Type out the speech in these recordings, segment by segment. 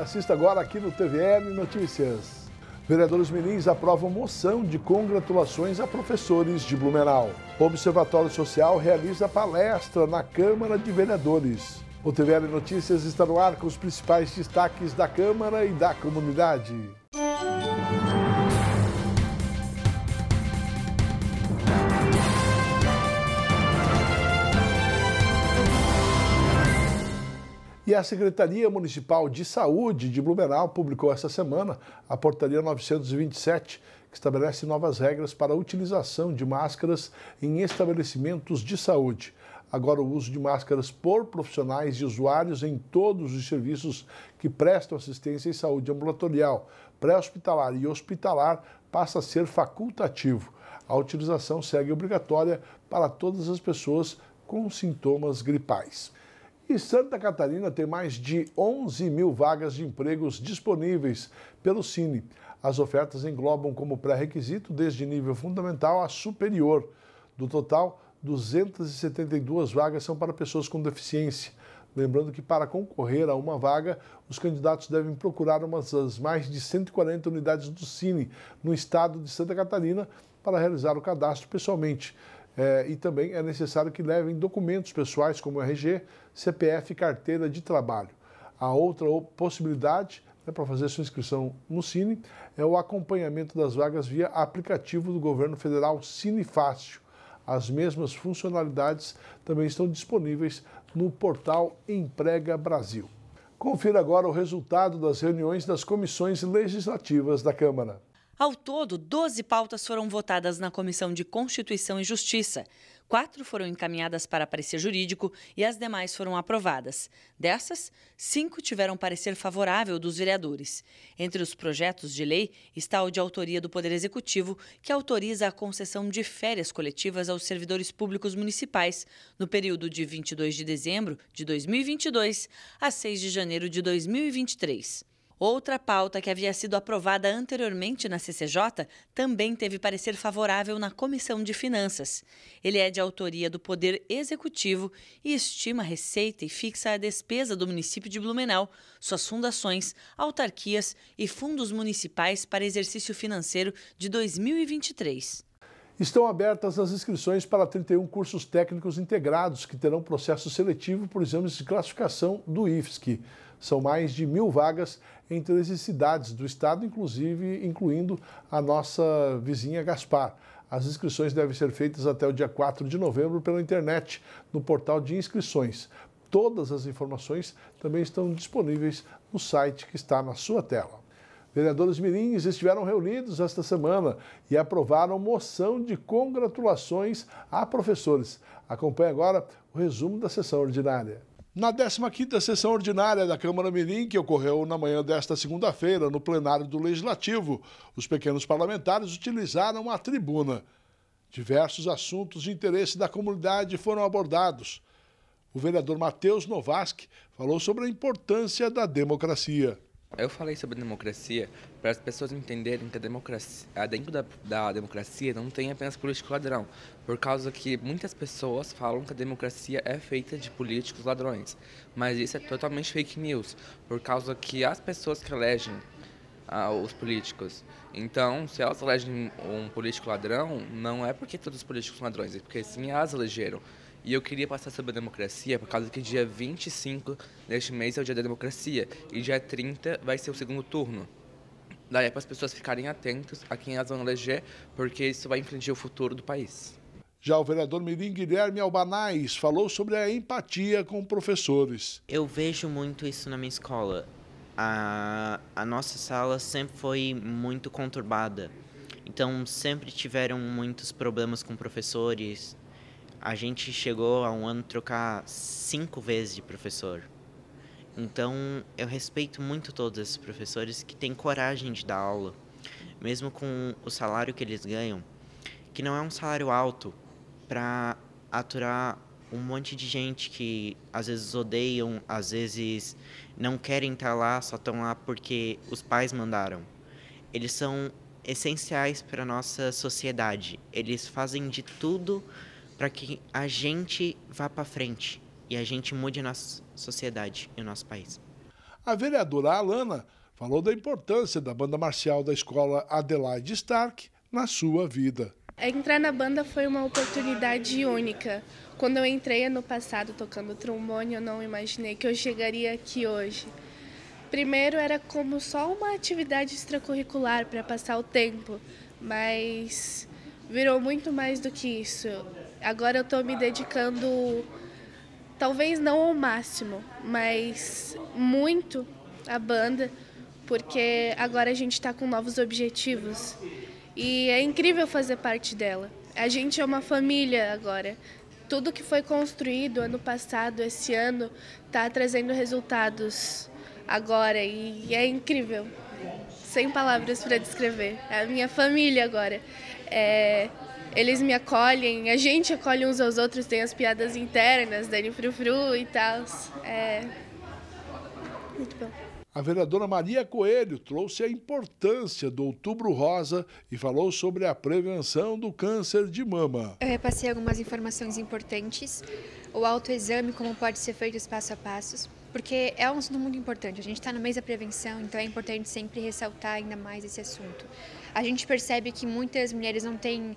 Assista agora aqui no TVN Notícias. Vereadores Mirins aprovam moção de congratulações a professores de Blumenau. O Observatório Social realiza palestra na Câmara de Vereadores. O TVN Notícias está no ar com os principais destaques da Câmara e da comunidade. E a Secretaria Municipal de Saúde de Blumenau publicou essa semana a Portaria 927, que estabelece novas regras para a utilização de máscaras em estabelecimentos de saúde. Agora, o uso de máscaras por profissionais e usuários em todos os serviços que prestam assistência em saúde ambulatorial, pré-hospitalar e hospitalar passa a ser facultativo. A utilização segue obrigatória para todas as pessoas com sintomas gripais. E Santa Catarina tem mais de 11 mil vagas de empregos disponíveis pelo Cine. As ofertas englobam como pré-requisito desde nível fundamental a superior. Do total, 272 vagas são para pessoas com deficiência. Lembrando que para concorrer a uma vaga, os candidatos devem procurar uma das mais de 140 unidades do Cine no estado de Santa Catarina para realizar o cadastro pessoalmente. É, e também é necessário que levem documentos pessoais como RG, CPF e carteira de trabalho. A outra possibilidade né, para fazer sua inscrição no Cine é o acompanhamento das vagas via aplicativo do governo federal Cine Fácil. As mesmas funcionalidades também estão disponíveis no portal Emprega Brasil. Confira agora o resultado das reuniões das comissões legislativas da Câmara. Ao todo, 12 pautas foram votadas na Comissão de Constituição e Justiça. Quatro foram encaminhadas para parecer jurídico e as demais foram aprovadas. Dessas, cinco tiveram parecer favorável dos vereadores. Entre os projetos de lei está o de autoria do Poder Executivo, que autoriza a concessão de férias coletivas aos servidores públicos municipais no período de 22 de dezembro de 2022 a 6 de janeiro de 2023. Outra pauta que havia sido aprovada anteriormente na CCJ também teve parecer favorável na Comissão de Finanças. Ele é de autoria do Poder Executivo e estima a receita e fixa a despesa do município de Blumenau, suas fundações, autarquias e fundos municipais para exercício financeiro de 2023. Estão abertas as inscrições para 31 cursos técnicos integrados que terão processo seletivo por exames de classificação do IFSC. São mais de mil vagas em 13 cidades do estado, inclusive incluindo a nossa vizinha Gaspar. As inscrições devem ser feitas até o dia 4 de novembro pela internet, no portal de inscrições. Todas as informações também estão disponíveis no site que está na sua tela. Vereadores mirins estiveram reunidos esta semana e aprovaram moção de congratulações a professores. Acompanhe agora o resumo da sessão ordinária. Na 15ª sessão ordinária da Câmara Mirim, que ocorreu na manhã desta segunda-feira no plenário do Legislativo, os pequenos parlamentares utilizaram a tribuna. Diversos assuntos de interesse da comunidade foram abordados. O vereador Matheus Novaski falou sobre a importância da democracia. Eu falei sobre democracia para as pessoas entenderem que a democracia, dentro da, da, democracia não tem apenas político ladrão, por causa que muitas pessoas falam que a democracia é feita de políticos ladrões, mas isso é totalmente fake news, por causa que as pessoas que elegem ah, os políticos, então se elas elegem um político ladrão, não é porque todos os políticos são ladrões, é porque sim elas elegeram. E eu queria passar sobre a democracia por causa que dia 25 deste mês é o dia da democracia e dia 30 vai ser o segundo turno. Daí é para as pessoas ficarem atentas a quem elas vão eleger, porque isso vai infringir o futuro do país. Já o vereador Mirim Guilherme Albanais falou sobre a empatia com professores. Eu vejo muito isso na minha escola. A, a nossa sala sempre foi muito conturbada. Então, sempre tiveram muitos problemas com professores, a gente chegou a um ano trocar cinco vezes de professor. Então, eu respeito muito todos esses professores que têm coragem de dar aula, mesmo com o salário que eles ganham, que não é um salário alto para aturar um monte de gente que às vezes odeiam, às vezes não querem estar tá lá, só estão lá porque os pais mandaram. Eles são essenciais para nossa sociedade. Eles fazem de tudo para que a gente vá para frente e a gente mude a nossa sociedade e o nosso país. A vereadora Alana falou da importância da banda marcial da escola Adelaide Stark na sua vida. Entrar na banda foi uma oportunidade única. Quando eu entrei ano passado tocando trombone, eu não imaginei que eu chegaria aqui hoje. Primeiro era como só uma atividade extracurricular para passar o tempo, mas virou muito mais do que isso. Agora eu estou me dedicando, talvez não ao máximo, mas muito à banda, porque agora a gente está com novos objetivos e é incrível fazer parte dela. A gente é uma família agora. Tudo que foi construído ano passado, esse ano, está trazendo resultados agora e é incrível. Sem palavras para descrever. É a minha família agora. É, eles me acolhem, a gente acolhe uns aos outros, tem as piadas internas, Dani Frufru e tal. É... Muito bom. A vereadora Maria Coelho trouxe a importância do Outubro Rosa e falou sobre a prevenção do câncer de mama. Eu repassei algumas informações importantes, o autoexame, como pode ser feito passo a passo, porque é um assunto muito importante. A gente está no mês da prevenção, então é importante sempre ressaltar ainda mais esse assunto. A gente percebe que muitas mulheres não têm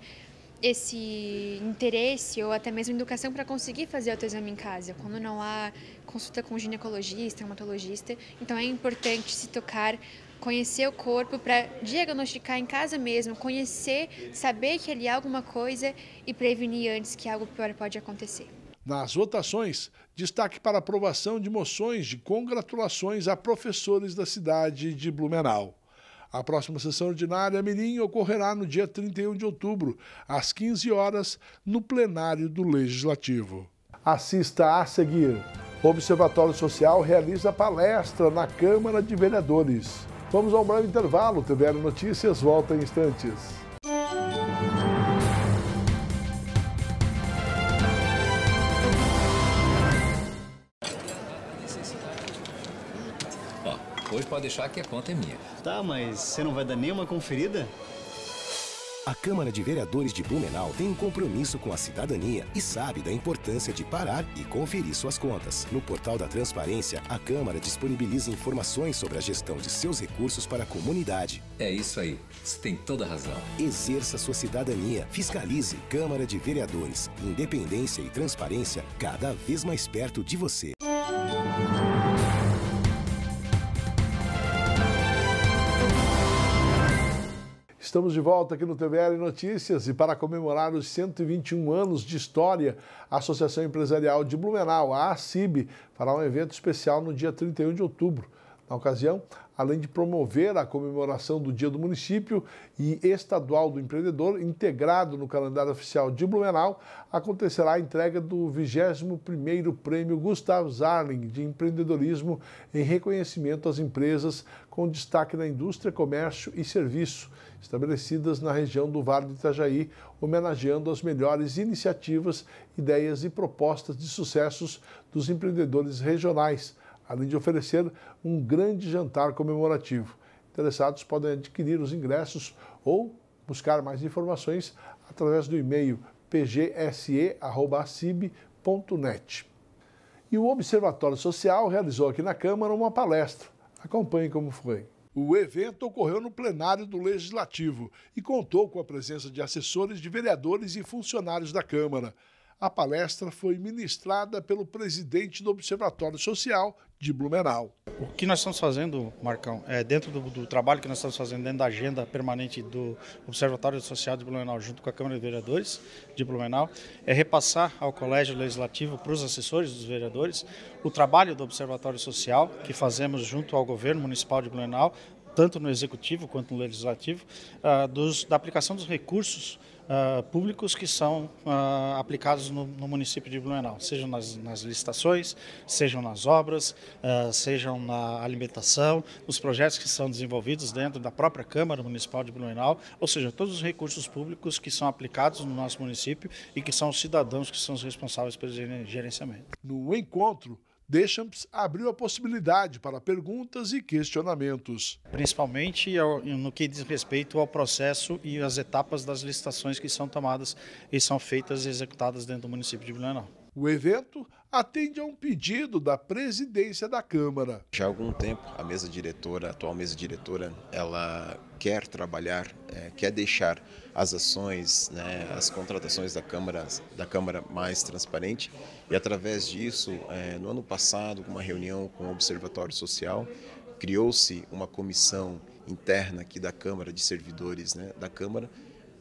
esse interesse ou até mesmo educação para conseguir fazer autoexame em casa, quando não há consulta com ginecologista, hematologista Então é importante se tocar, conhecer o corpo para diagnosticar em casa mesmo, conhecer, saber que ali há alguma coisa e prevenir antes que algo pior pode acontecer. Nas votações, destaque para aprovação de moções de congratulações a professores da cidade de Blumenau. A próxima sessão ordinária Mirim ocorrerá no dia 31 de outubro, às 15 horas, no plenário do Legislativo. Assista a seguir. O Observatório Social realiza palestra na Câmara de Vereadores. Vamos ao breve intervalo. TVL Notícias volta em instantes. Depois pode deixar que a conta é minha. Tá, mas você não vai dar nenhuma conferida? A Câmara de Vereadores de Blumenau tem um compromisso com a cidadania e sabe da importância de parar e conferir suas contas. No portal da Transparência, a Câmara disponibiliza informações sobre a gestão de seus recursos para a comunidade. É isso aí. Você tem toda a razão. Exerça sua cidadania. Fiscalize Câmara de Vereadores. Independência e transparência cada vez mais perto de você. Estamos de volta aqui no TVL Notícias e para comemorar os 121 anos de história, a Associação Empresarial de Blumenau, a ACIB, fará um evento especial no dia 31 de outubro. Na ocasião, além de promover a comemoração do Dia do Município e Estadual do Empreendedor, integrado no calendário oficial de Blumenau, acontecerá a entrega do 21º Prêmio Gustavo Zarling de Empreendedorismo em reconhecimento às empresas com destaque na indústria, comércio e serviço estabelecidas na região do Vale do Itajaí, homenageando as melhores iniciativas, ideias e propostas de sucessos dos empreendedores regionais, além de oferecer um grande jantar comemorativo. Interessados podem adquirir os ingressos ou buscar mais informações através do e-mail pgse.acib.net. E o Observatório Social realizou aqui na Câmara uma palestra. Acompanhe como foi. O evento ocorreu no plenário do Legislativo e contou com a presença de assessores de vereadores e funcionários da Câmara. A palestra foi ministrada pelo presidente do Observatório Social de Blumenau. O que nós estamos fazendo, Marcão, é dentro do, do, trabalho que nós estamos fazendo dentro da agenda permanente do Observatório Social de Blumenau, junto com a Câmara de Vereadores de Blumenau, é repassar ao Colégio Legislativo, para os assessores dos vereadores, o trabalho do Observatório Social que fazemos junto ao governo municipal de Blumenau, tanto no executivo quanto no legislativo, uh, dos, da aplicação dos recursos uh, públicos que são uh, aplicados no, no, município de Blumenau, sejam nas, nas licitações, sejam nas obras, uh, sejam na alimentação, os projetos que são desenvolvidos dentro da própria Câmara Municipal de Blumenau, ou seja, todos os recursos públicos que são aplicados no nosso município e que são os cidadãos que são os responsáveis pelo gerenciamento. No encontro, Deschamps abriu a possibilidade para perguntas e questionamentos. Principalmente no que diz respeito ao processo e às etapas das licitações que são tomadas e são feitas e executadas dentro do município de Vilanão. O evento atende a um pedido da presidência da Câmara. Já há algum tempo, a mesa diretora, a atual mesa diretora, ela quer trabalhar, é, quer deixar as ações, né, as contratações da Câmara, da Câmara mais transparente e através disso, é, no ano passado, com uma reunião com o Observatório Social, criou-se uma comissão interna aqui da Câmara de Servidores, né, da Câmara,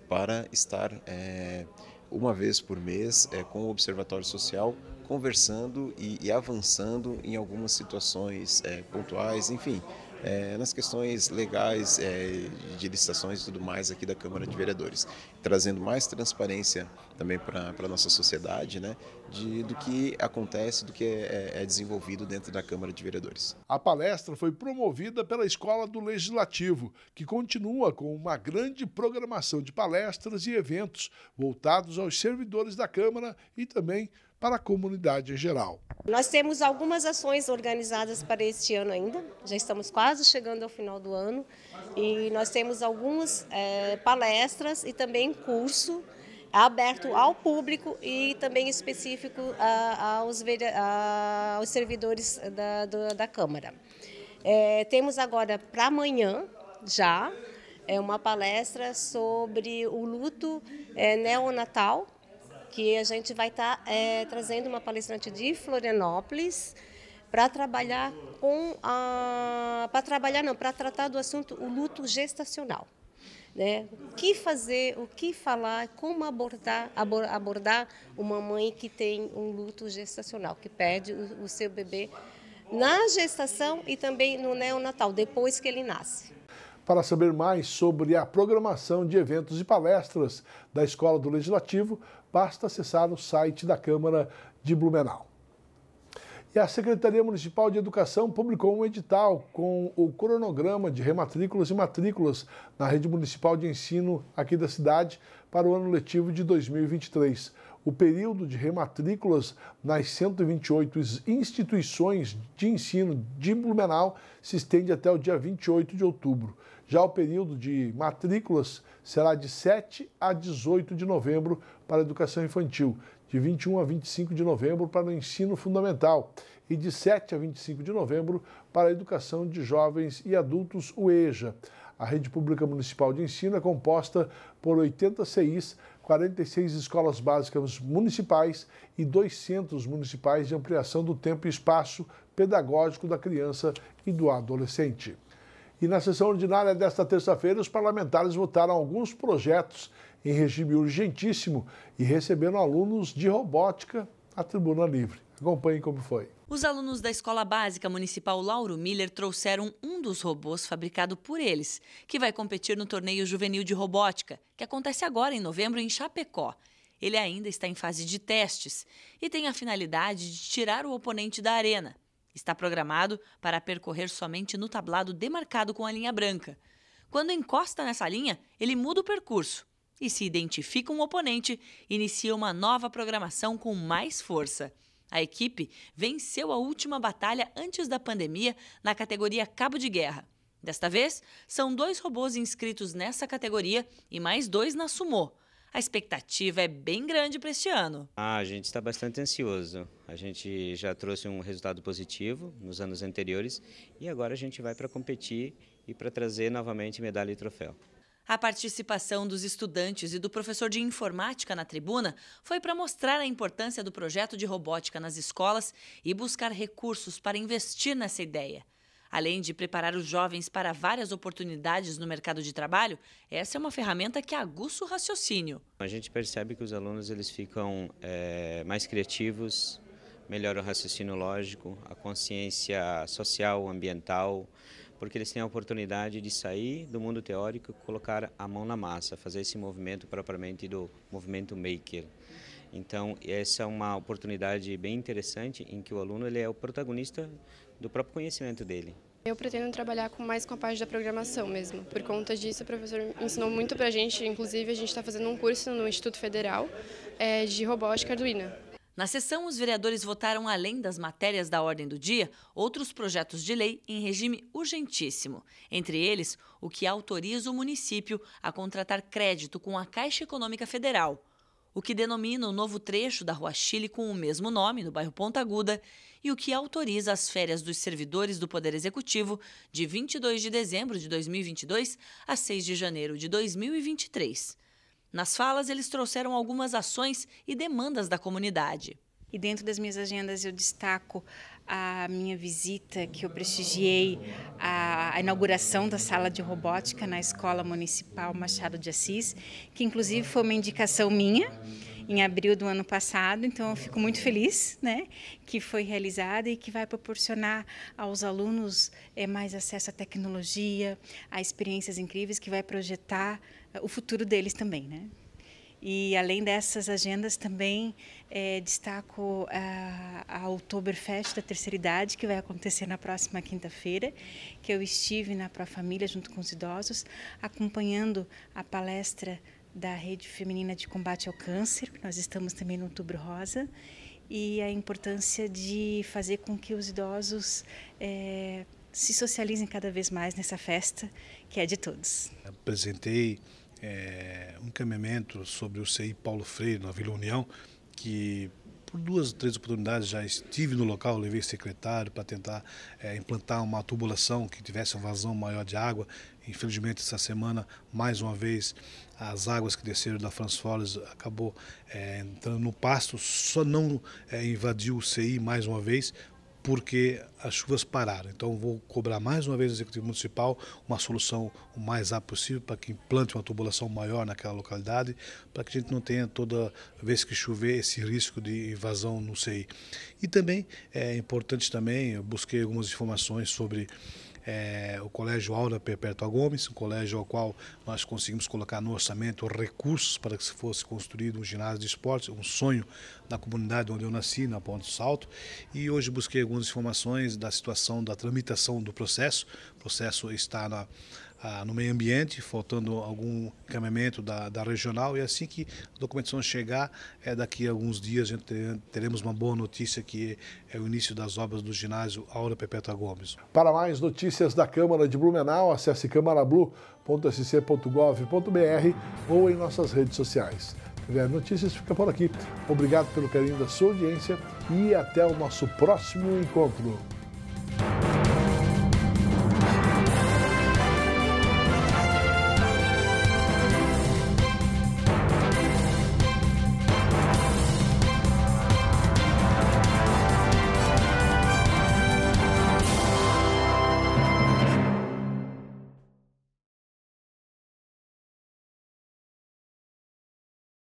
para estar é, uma vez por mês é, com o Observatório Social conversando e, e avançando em algumas situações é, pontuais, enfim, é, nas questões legais é, de licitações e tudo mais aqui da Câmara de Vereadores, trazendo mais transparência também para a nossa sociedade, né, de, do que acontece, do que é, é, é, desenvolvido dentro da Câmara de Vereadores. A palestra foi promovida pela Escola do Legislativo, que continua com uma grande programação de palestras e eventos voltados aos servidores da Câmara e também para a comunidade em geral. Nós temos algumas ações organizadas para este ano ainda, já estamos quase chegando ao final do ano, e nós temos algumas é, palestras e também curso aberto ao público e também específico aos, aos, servidores da, da Câmara. É, temos agora para amanhã, já, é uma palestra sobre o luto é, neonatal que a gente vai estar tá, é, trazendo uma palestrante de Florianópolis para trabalhar com a para trabalhar não para tratar do assunto o luto gestacional né o que fazer o que falar como abordar abordar uma mãe que tem um luto gestacional que perde o, o seu bebê na gestação e também no neonatal depois que ele nasce para saber mais sobre a programação de eventos e palestras da Escola do Legislativo, basta acessar o site da Câmara de Blumenau. E a Secretaria Municipal de Educação publicou um edital com o cronograma de rematrículas e matrículas na rede municipal de ensino aqui da cidade para o ano letivo de 2023 o período de rematrículas nas 128 instituições de ensino de Blumenau se estende até o dia 28 de outubro. Já o período de matrículas será de 7 a 18 de novembro para a educação infantil, de 21 a 25 de novembro para o ensino fundamental e de 7 a 25 de novembro para a educação de jovens e adultos, o EJA. A rede pública municipal de ensino é composta por 80 CIs 46 escolas básicas municipais e dois centros municipais de ampliação do tempo e espaço pedagógico da criança e do adolescente. E na sessão ordinária desta terça-feira, os parlamentares votaram alguns projetos em regime urgentíssimo e receberam alunos de robótica à tribuna livre. Acompanhe como foi. Os alunos da Escola Básica Municipal Lauro Miller trouxeram um dos robôs fabricado por eles, que vai competir no torneio juvenil de robótica, que acontece agora em novembro em Chapecó. Ele ainda está em fase de testes e tem a finalidade de tirar o oponente da arena. Está programado para percorrer somente no tablado demarcado com a linha branca. Quando encosta nessa linha, ele muda o percurso e, se identifica um oponente, inicia uma nova programação com mais força. A equipe venceu a última batalha antes da pandemia na categoria Cabo de Guerra. Desta vez, são dois robôs inscritos nessa categoria e mais dois na Sumo. A expectativa é bem grande para este ano. Ah, a gente está bastante ansioso. A gente já trouxe um resultado positivo nos anos anteriores e agora a gente vai para competir e para trazer novamente medalha e troféu. A participação dos estudantes e do professor de informática na tribuna foi para mostrar a importância do projeto de robótica nas escolas e buscar recursos para investir nessa ideia. Além de preparar os jovens para várias oportunidades no mercado de trabalho, essa é uma ferramenta que aguça o raciocínio. A gente percebe que os alunos eles ficam é, mais criativos, melhoram o raciocínio lógico, a consciência social, ambiental, porque eles têm a oportunidade de sair do mundo teórico e colocar a mão na massa, fazer esse movimento propriamente do movimento maker. Então, essa é uma oportunidade bem interessante em que o aluno ele é o protagonista do próprio conhecimento dele. Eu pretendo trabalhar com mais com a parte da programação mesmo. Por conta disso, o professor ensinou muito para a gente, inclusive a gente está fazendo um curso no Instituto Federal é, de Robótica Arduino. Na sessão, os vereadores votaram, além das matérias da ordem do dia, outros projetos de lei em regime urgentíssimo. Entre eles, o que autoriza o município a contratar crédito com a Caixa Econômica Federal, o que denomina o novo trecho da Rua Chile com o mesmo nome, no bairro Ponta Aguda, e o que autoriza as férias dos servidores do Poder Executivo de 22 de dezembro de 2022 a 6 de janeiro de 2023. Nas falas, eles trouxeram algumas ações e demandas da comunidade. E dentro das minhas agendas eu destaco a minha visita que eu prestigiei a, inauguração da sala de robótica na Escola Municipal Machado de Assis, que inclusive foi uma indicação minha em abril do ano passado, então eu fico muito feliz né, que foi realizada e que vai proporcionar aos alunos é, mais acesso à tecnologia, a experiências incríveis, que vai projetar eh, o futuro deles também. Né? E além dessas agendas, também é, destaco a, a Oktoberfest da Terceira Idade, que vai acontecer na próxima quinta-feira, que eu estive na Pró Família, junto com os idosos, acompanhando a palestra da Rede Feminina de Combate ao Câncer, nós estamos também no Outubro Rosa, e a importância de fazer com que os idosos é, se socializem cada vez mais nessa festa, que é de todos. Apresentei é, um caminhamento sobre o CI Paulo Freire, na Vila União, que por duas, três oportunidades já estive no local, levei secretário para tentar é, implantar uma tubulação que tivesse uma vazão maior de água, Infelizmente, essa semana, mais uma vez, as águas que desceram da Franz Falls acabou é, entrando no pasto, só não é, invadiu o CI mais uma vez, porque as chuvas pararam. Então, vou cobrar mais uma vez do Executivo Municipal uma solução o mais rápido possível para que implante uma tubulação maior naquela localidade, para que a gente não tenha toda vez que chover esse risco de invasão no CI. E também é importante também, eu busquei algumas informações sobre é, o Colégio Aura Perpétua Gomes, um colégio ao qual nós conseguimos colocar no orçamento recursos para que se fosse construído um ginásio de esportes, um sonho da comunidade onde eu nasci, na Ponte do Salto. E hoje busquei algumas informações da situação da tramitação do processo. O processo está na ah, no meio ambiente, faltando algum encaminhamento da, da regional. E assim que a documentação chegar, é, daqui a alguns dias a gente teremos uma boa notícia que é o início das obras do ginásio Aura Pepeta Gomes. Para mais notícias da Câmara de Blumenau, acesse câmarablu.sc.gov.br ou em nossas redes sociais. Tiver notícias, fica por aqui. Obrigado pelo carinho da sua audiência e até o nosso próximo encontro.